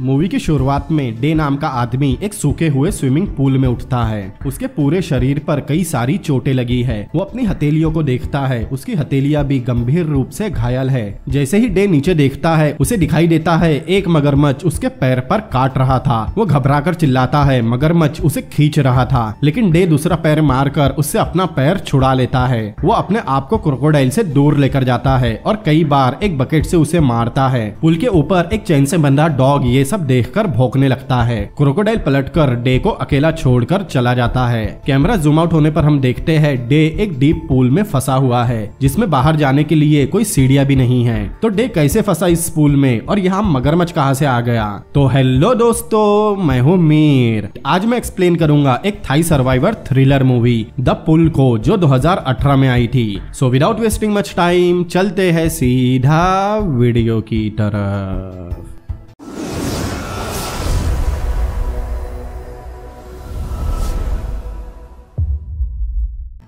movie की शुरुआत में डे नाम का आदमी एक सूखे हुए स्विमिंग पूल में उठता है उसके पूरे शरीर पर कई सारी चोटें लगी है वो अपनी हथेलियों को देखता है उसकी हथेलिया भी गंभीर रूप से घायल है जैसे ही डे नीचे देखता है उसे दिखाई देता है एक मगरमच्छ उसके पैर पर काट रहा था वो घबरा कर चिल्लाता है मगरमच्छ उसे खींच रहा था लेकिन डे दूसरा पैर कर उससे अपना पैर छुड़ा लेता है वो अपने आप को क्रोकोडाइल से दूर लेकर जाता है और कई बार एक बकेट से उसे मारता है पुल के ऊपर एक चैन से बंधा डॉग ये सब सब देखकर भौंकने लगता है क्रोकोडाइल पलटकर डे को अकेला छोड़कर चला जाता है कैमरा जूम आउट होने पर हम देखते हैं डे एक डीप पूल में फंसा हुआ है जिसमें बाहर जाने के लिए कोई सीढ़िया भी नहीं है तो डे कैसे फंसा इस पूल में और यहाँ मगरमच्छ कहाँ से आ गया तो हेलो दोस्तों मैं हूँ मीर आज मैं एक्सप्लेन करूंगा एक Thai survivor thriller movie the pool को जो अठारह में आई थी so without wasting much time चलते हैं सीधा वीडियो की तरफ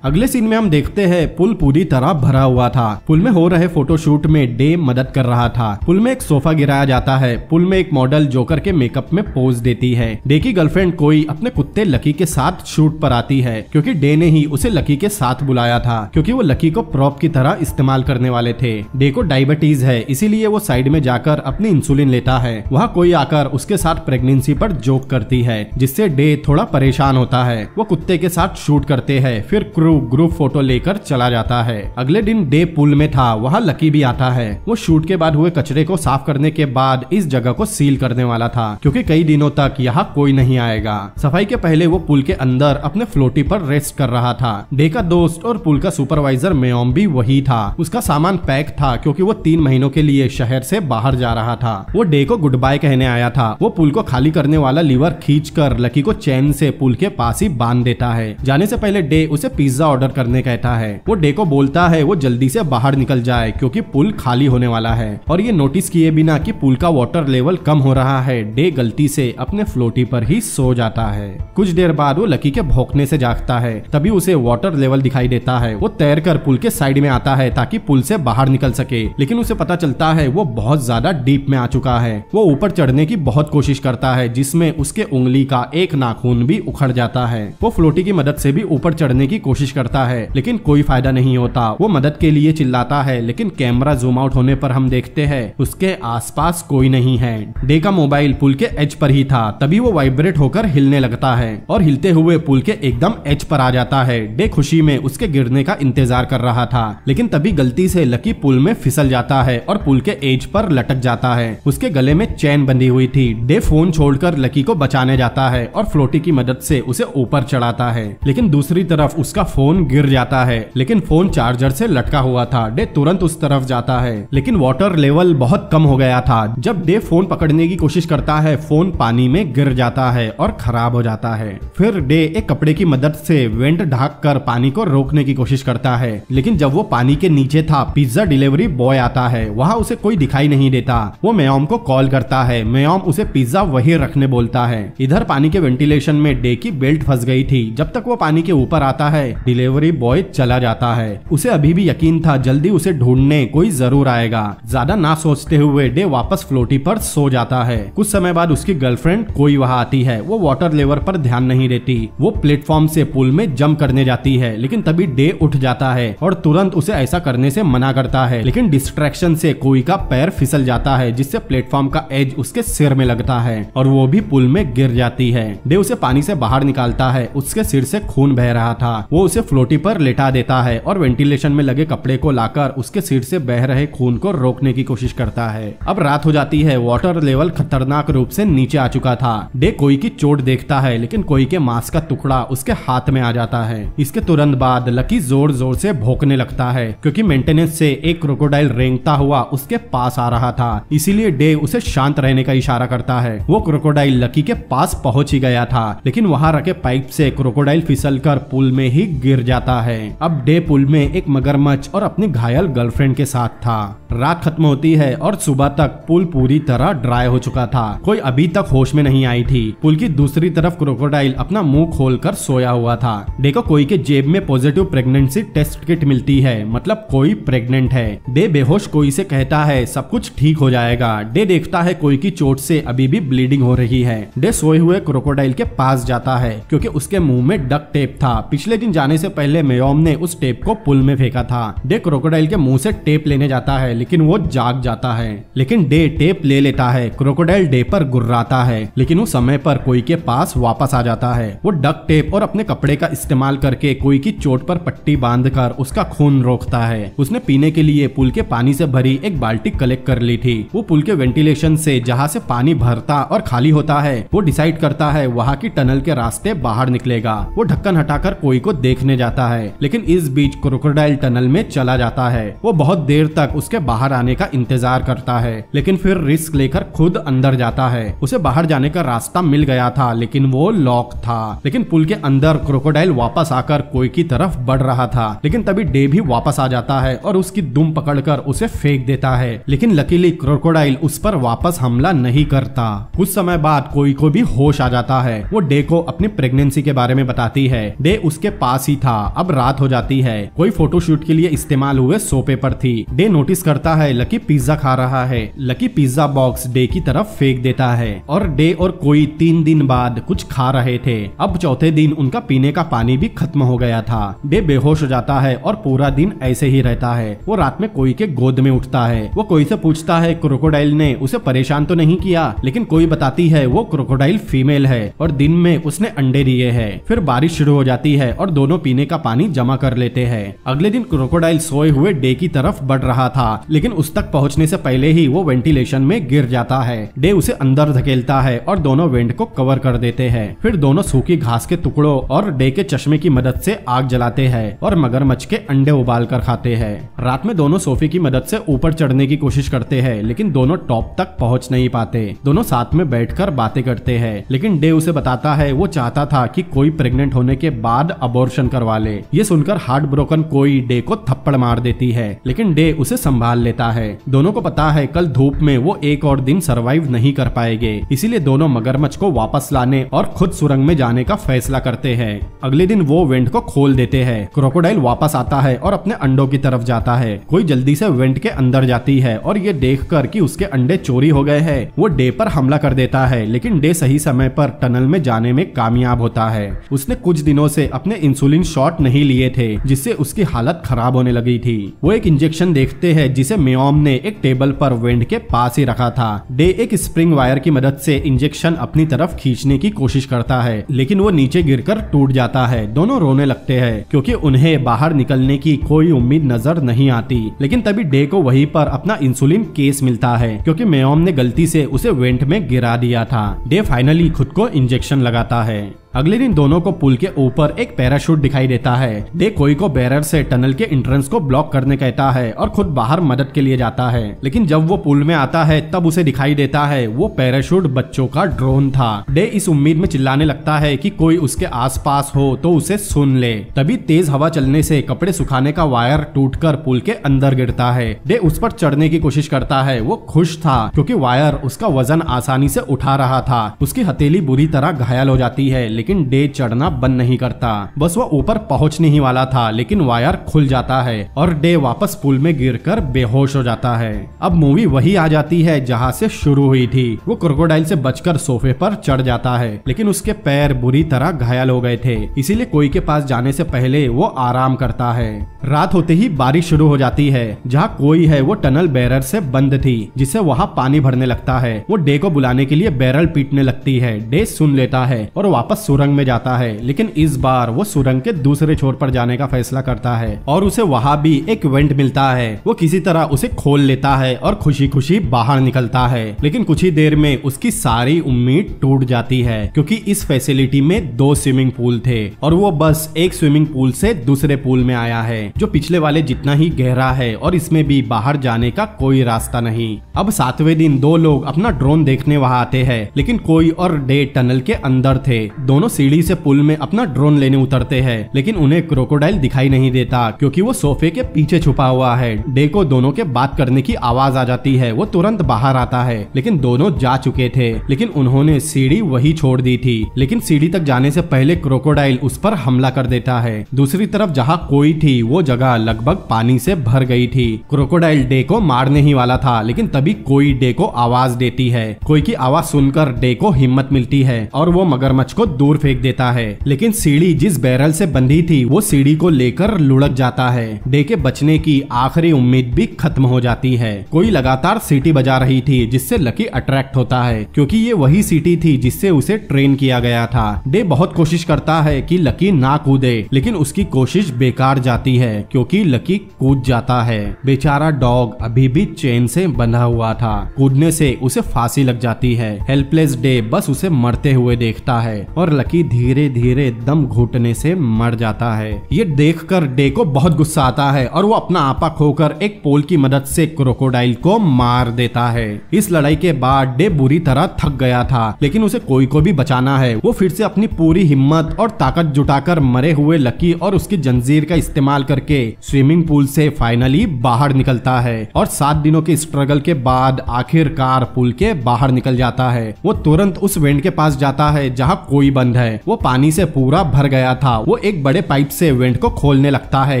अगले सीन में हम देखते हैं पुल पूरी तरह भरा हुआ था पुल में हो रहे फोटोशूट में डे मदद कर रहा था पुल में एक सोफा गिराया जाता है पुल में एक मॉडल जोकर के मेकअप में पोज देती है डे की गर्लफ्रेंड कोई अपने कुत्ते लकी के साथ शूट पर आती है क्योंकि डे ने ही उसे लकी के साथ बुलाया था क्योंकि वो लकी को प्रॉप की तरह इस्तेमाल करने वाले थे डे को डायबिटीज है इसीलिए वो साइड में जाकर अपनी इंसुलिन लेता है वहाँ कोई आकर उसके साथ प्रेगनेंसी पर जोक करती है जिससे डे थोड़ा परेशान होता है वो कुत्ते के साथ शूट करते हैं फिर क्रू ध्रुव ग्रुप फोटो लेकर चला जाता है अगले दिन डे पुल में था वहाँ लकी भी आता है वो शूट के बाद हुए कचरे को साफ करने के बाद इस जगह को सील करने वाला था क्योंकि कई दिनों तक यहाँ कोई नहीं आएगा सफाई के पहले वो पुल के अंदर अपने फ्लोटी पर रेस्ट कर रहा था डे का दोस्त और पुल का सुपरवाइजर मेयोम भी वही था उसका सामान पैक था क्योंकि वो तीन महीनों के लिए शहर से बाहर जा रहा था वो डे को गुड बाय कहने आया था वो पुल को खाली करने वाला लीवर खींच कर लकी को चैन से पुल के पास ही बांध देता है जाने से पहले डे उसे पिज्जा पिज्जा ऑर्डर करने कहता है वो डेको बोलता है वो जल्दी से बाहर निकल जाए क्योंकि पुल खाली होने वाला है और ये नोटिस किए बिना कि पुल का वाटर लेवल कम हो रहा है डे गलती से अपने फ्लोटी पर ही सो जाता है कुछ देर बाद वो लकी के भोंकने से जागता है तभी उसे वाटर लेवल दिखाई देता है वो तैर कर पुल के साइड में आता है ताकि पुल से बाहर निकल सके लेकिन उसे पता चलता है वो बहुत ज्यादा डीप में आ चुका है वो ऊपर चढ़ने की बहुत कोशिश करता है जिसमे उसके उंगली का एक नाखून भी उखड़ जाता है वो फ्लोटी की मदद से भी ऊपर चढ़ने की कोशिश कोशिश करता है लेकिन कोई फायदा नहीं होता वो मदद के लिए चिल्लाता है लेकिन कैमरा जूम आउट होने पर हम देखते हैं उसके आसपास कोई नहीं है डे का मोबाइल पुल के एच पर ही था तभी वो वाइब्रेट होकर हिलने लगता है और हिलते हुए पुल के एकदम एच पर आ जाता है डे खुशी में उसके गिरने का इंतजार कर रहा था लेकिन तभी गलती से लकी पुल में फिसल जाता है और पुल के एज पर लटक जाता है उसके गले में चैन बंधी हुई थी डे फोन छोड़कर लकी को बचाने जाता है और फ्लोटी की मदद से उसे ऊपर चढ़ाता है लेकिन दूसरी तरफ उसका फोन गिर जाता है लेकिन फोन चार्जर से लटका हुआ था डे तुरंत उस तरफ जाता है लेकिन वाटर लेवल बहुत कम हो गया था जब डे फोन पकड़ने की कोशिश करता है फोन पानी में गिर जाता है और खराब हो जाता है फिर डे एक कपड़े की मदद से वेंट ढाक कर पानी को रोकने की कोशिश करता है लेकिन जब वो पानी के नीचे था पिज्जा डिलीवरी बॉय आता है वहाँ उसे कोई दिखाई नहीं देता वो मेयोम को कॉल करता है मेयोम उसे पिज्जा वही रखने बोलता है इधर पानी के वेंटिलेशन में डे की बेल्ट फंस गई थी जब तक वो पानी के ऊपर आता है डिलीवरी बॉय चला जाता है उसे अभी भी यकीन था जल्दी उसे ढूंढने कोई जरूर आएगा ज्यादा ना सोचते हुए डे वापस फ्लोटी पर सो जाता है कुछ समय बाद उसकी गर्लफ्रेंड कोई वहाँ आती है वो वाटर लेवर पर ध्यान नहीं देती वो प्लेटफॉर्म से पुल में जम्प करने जाती है लेकिन तभी डे उठ जाता है और तुरंत उसे ऐसा करने से मना करता है लेकिन डिस्ट्रैक्शन से कोई का पैर फिसल जाता है जिससे प्लेटफॉर्म का एज उसके सिर में लगता है और वो भी पुल में गिर जाती है डे उसे पानी से बाहर निकालता है उसके सिर से खून बह रहा था वो उसे उसे फ्लोटी पर लेटा देता है और वेंटिलेशन में लगे कपड़े को लाकर उसके सिर से बह रहे खून को रोकने की कोशिश करता है अब रात हो जाती है वाटर लेवल खतरनाक रूप से नीचे आ चुका था डे कोई की चोट देखता है लेकिन कोई के मांस का टुकड़ा उसके हाथ में आ जाता है इसके तुरंत बाद लकी जोर जोर से भोंकने लगता है क्योंकि मेंटेनेंस से एक क्रोकोडाइल रेंगता हुआ उसके पास आ रहा था इसीलिए डे उसे शांत रहने का इशारा करता है वो क्रोकोडाइल लकी के पास पहुंच ही गया था लेकिन वहां रखे पाइप से क्रोकोडाइल फिसल कर पुल में ही गिर जाता है अब डे पुल में एक मगरमच्छ और अपनी घायल गर्लफ्रेंड के साथ था रात खत्म होती है और सुबह तक पुल पूरी तरह ड्राई हो चुका था कोई अभी तक होश में नहीं आई थी पुल की दूसरी तरफ क्रोकोडाइल अपना मुंह खोलकर सोया हुआ था डे को कोई के जेब में पॉजिटिव प्रेगनेंसी टेस्ट किट मिलती है मतलब कोई प्रेग्नेंट है डे बेहोश कोई से कहता है सब कुछ ठीक हो जाएगा डे देखता है कोई की चोट से अभी भी ब्लीडिंग हो रही है डे सोए हुए क्रोकोडाइल के पास जाता है क्योंकि उसके मुंह में डक टेप था पिछले दिन जाने जाने से पहले मेयोम ने उस टेप को पुल में फेंका था डे क्रोकोडाइल के मुंह से टेप लेने जाता है लेकिन वो जाग जाता है लेकिन डे टेप ले लेता है क्रोकोडाइल डे पर गुर्राता है लेकिन उस समय पर कोई के पास वापस आ जाता है वो डक टेप और अपने कपड़े का इस्तेमाल करके कोई की चोट पर पट्टी बांध कर उसका खून रोकता है उसने पीने के लिए पुल के पानी से भरी एक बाल्टी कलेक्ट कर ली थी वो पुल के वेंटिलेशन से जहाँ से पानी भरता और खाली होता है वो डिसाइड करता है वहाँ की टनल के रास्ते बाहर निकलेगा वो ढक्कन हटाकर कोई को देख देखने जाता है लेकिन इस बीच क्रोकोडाइल टनल में चला जाता है वो बहुत देर तक उसके बाहर आने का इंतजार करता है लेकिन फिर रिस्क लेकर खुद अंदर जाता है उसे बाहर जाने का रास्ता मिल गया था लेकिन वो लॉक था लेकिन पुल के अंदर क्रोकोडाइल वापस आकर कोई की तरफ बढ़ रहा था लेकिन तभी डे भी वापस आ जाता है और उसकी दुम पकड़कर उसे फेंक देता है लेकिन लकीली क्रोकोडाइल उस पर वापस हमला नहीं करता कुछ समय बाद कोई को भी होश आ जाता है वो डे को अपनी प्रेगनेंसी के बारे में बताती है डे उसके पास ही ही था अब रात हो जाती है कोई फोटोशूट के लिए इस्तेमाल हुए सोपे पर थी डे नोटिस करता है लकी पिज्जा खा रहा है लकी पिज्जा बॉक्स डे की तरफ फेंक देता है और डे और कोई तीन दिन बाद कुछ खा रहे थे अब चौथे दिन उनका पीने का पानी भी खत्म हो गया था डे बेहोश हो जाता है और पूरा दिन ऐसे ही रहता है वो रात में कोई के गोद में उठता है वो कोई से पूछता है क्रोकोडाइल ने उसे परेशान तो नहीं किया लेकिन कोई बताती है वो क्रोकोडाइल फीमेल है और दिन में उसने अंडे दिए है फिर बारिश शुरू हो जाती है और दोनों दोनों पीने का पानी जमा कर लेते हैं अगले दिन क्रोकोडाइल सोए हुए डे की तरफ बढ़ रहा था लेकिन उस तक पहुँचने ऐसी पहले ही वो वेंटिलेशन में गिर जाता है डे उसे अंदर धकेलता है और दोनों वेंट को कवर कर देते हैं फिर दोनों सूखी घास के टुकड़ों और डे के चश्मे की मदद से आग जलाते हैं और मगरमच्छ के अंडे उबाल कर खाते हैं रात में दोनों सोफे की मदद से ऊपर चढ़ने की कोशिश करते हैं लेकिन दोनों टॉप तक पहुंच नहीं पाते दोनों साथ में बैठकर बातें करते हैं लेकिन डे उसे बताता है वो चाहता था कि कोई प्रेग्नेंट होने के बाद अबोर्शन खत्म करवा ले ये सुनकर हार्ट ब्रोकन कोई डे को थप्पड़ मार देती है लेकिन डे उसे संभाल लेता है दोनों को पता है कल धूप में वो एक और दिन सरवाइव नहीं कर पाएंगे इसीलिए दोनों मगरमच्छ को वापस लाने और खुद सुरंग में जाने का फैसला करते हैं अगले दिन वो वेंट को खोल देते हैं क्रोकोडाइल वापस आता है और अपने अंडों की तरफ जाता है कोई जल्दी से वेंट के अंदर जाती है और ये देख कर की उसके अंडे चोरी हो गए है वो डे पर हमला कर देता है लेकिन डे सही समय पर टनल में जाने में कामयाब होता है उसने कुछ दिनों से अपने इंसुलिन इंसुलिन शॉट नहीं लिए थे जिससे उसकी हालत खराब होने लगी थी वो एक इंजेक्शन देखते है जिसे मेओम ने एक टेबल पर वेंड के पास ही रखा था डे एक स्प्रिंग वायर की मदद से इंजेक्शन अपनी तरफ खींचने की कोशिश करता है लेकिन वो नीचे गिर टूट जाता है दोनों रोने लगते है क्यूँकी उन्हें बाहर निकलने की कोई उम्मीद नजर नहीं आती लेकिन तभी डे को वही पर अपना इंसुलिन केस मिलता है क्यूँकी मेयोम ने गलती से उसे वेंट में गिरा दिया था डे फाइनली खुद को इंजेक्शन लगाता है अगले दिन दोनों को पुल के ऊपर एक पैराशूट दिखाई देता है दे कोई को बैरर से टनल के एंट्रेंस को ब्लॉक करने कहता है और खुद बाहर मदद के लिए जाता है लेकिन जब वो पुल में आता है तब उसे दिखाई देता है वो पैराशूट बच्चों का ड्रोन था डे इस उम्मीद में चिल्लाने लगता है की कोई उसके आस हो तो उसे सुन ले तभी तेज हवा चलने से कपड़े सुखाने का वायर टूट पुल के अंदर गिरता है डे उस पर चढ़ने की कोशिश करता है वो खुश था क्योंकि वायर उसका वजन आसानी से उठा रहा था उसकी हथेली बुरी तरह घायल हो जाती है लेकिन डे चढ़ना बंद नहीं करता बस वह ऊपर पहुंचने ही वाला था लेकिन वायर खुल जाता है और डे वापस पुल में गिर बेहोश हो जाता है अब मूवी वही आ जाती है जहाँ से शुरू हुई थी वो क्रोकोडाइल से बचकर सोफे पर चढ़ जाता है लेकिन उसके पैर बुरी तरह घायल हो गए थे इसीलिए कोई के पास जाने से पहले वो आराम करता है रात होते ही बारिश शुरू हो जाती है जहाँ कोई है वो टनल बैरर से बंद थी जिसे वहाँ पानी भरने लगता है वो डे को बुलाने के लिए बैरल पीटने लगती है डे सुन लेता है और वापस सुरंग में जाता है लेकिन इस बार वो सुरंग के दूसरे छोर पर जाने का फैसला करता है और उसे वहाँ भी एक वेंट मिलता है वो किसी तरह उसे खोल लेता है और खुशी खुशी बाहर निकलता है लेकिन कुछ ही देर में उसकी सारी उम्मीद टूट जाती है क्योंकि इस फैसिलिटी में दो स्विमिंग पूल थे और वो बस एक स्विमिंग पूल से दूसरे पूल में आया है जो पिछले वाले जितना ही गहरा है और इसमें भी बाहर जाने का कोई रास्ता नहीं अब सातवें दिन दो लोग अपना ड्रोन देखने वहाँ आते हैं लेकिन कोई और डे टनल के अंदर थे दोनों दोनों सीढ़ी से पुल में अपना ड्रोन लेने उतरते हैं लेकिन उन्हें क्रोकोडाइल दिखाई नहीं देता क्योंकि वो सोफे के पीछे छुपा हुआ है डे को दोनों के बात करने की आवाज आ जाती है वो तुरंत बाहर आता है लेकिन दोनों जा चुके थे लेकिन उन्होंने सीढ़ी वही छोड़ दी थी लेकिन सीढ़ी तक जाने से पहले क्रोकोडाइल उस पर हमला कर देता है दूसरी तरफ जहाँ कोई थी वो जगह लगभग पानी से भर गई थी क्रोकोडाइल डे को मारने ही वाला था लेकिन तभी कोई डे को आवाज देती है कोई की आवाज सुनकर डे को हिम्मत मिलती है और वो मगरमच्छ को दूर दूर फेंक देता है लेकिन सीढ़ी जिस बैरल से बंधी थी वो सीढ़ी को लेकर लुढ़क जाता है डे के बचने की आखिरी उम्मीद भी खत्म हो जाती है कोई लगातार सीटी बजा रही थी जिससे लकी अट्रैक्ट होता है क्योंकि ये वही सीटी थी जिससे उसे ट्रेन किया गया था डे बहुत कोशिश करता है कि लकी ना कूदे लेकिन उसकी कोशिश बेकार जाती है क्योंकि लकी कूद जाता है बेचारा डॉग अभी भी चेन से बंधा हुआ था कूदने से उसे फांसी लग जाती है हेल्पलेस डे बस उसे मरते हुए देखता है और लकी धीरे धीरे दम घुटने से मर जाता है ये देखकर डे को बहुत गुस्सा आता है और वो अपना आपा खोकर एक पोल की मदद से क्रोकोडाइल को मार देता है इस लड़ाई के बाद डे बुरी तरह थक गया था लेकिन उसे कोई को भी बचाना है वो फिर से अपनी पूरी हिम्मत और ताकत जुटाकर मरे हुए लकी और उसकी जंजीर का इस्तेमाल करके स्विमिंग पूल से फाइनली बाहर निकलता है और सात दिनों के स्ट्रगल के बाद आखिरकार पुल के बाहर निकल जाता है वो तुरंत उस वेंड के पास जाता है जहाँ कोई बन बंद है वो पानी से पूरा भर गया था वो एक बड़े पाइप से वेंट को खोलने लगता है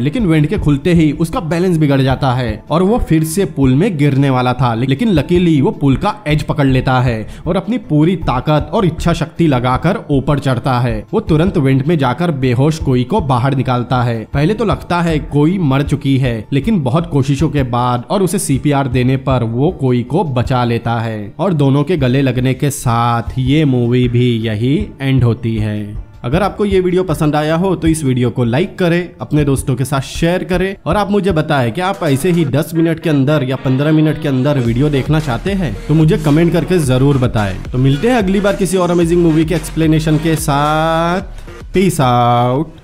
लेकिन वेंट के खुलते ही उसका बैलेंस बिगड़ जाता है और वो फिर से पुल में गिरने वाला था लेकिन लकीली वो पुल का एज पकड़ लेता है और अपनी पूरी ताकत और इच्छा शक्ति लगाकर ऊपर चढ़ता है वो तुरंत वेंट में जाकर बेहोश कोई को बाहर निकालता है पहले तो लगता है कोई मर चुकी है लेकिन बहुत कोशिशों के बाद और उसे सीपीआर देने पर वो कोई को बचा लेता है और दोनों के गले लगने के साथ ये मूवी भी यही एंड हो होती है अगर आपको ये वीडियो पसंद आया हो तो इस वीडियो को लाइक करें अपने दोस्तों के साथ शेयर करें और आप मुझे बताएं कि आप ऐसे ही 10 मिनट के अंदर या 15 मिनट के अंदर वीडियो देखना चाहते हैं तो मुझे कमेंट करके जरूर बताएं तो मिलते हैं अगली बार किसी और अमेजिंग मूवी के एक्सप्लेनेशन के साथ पीस आउट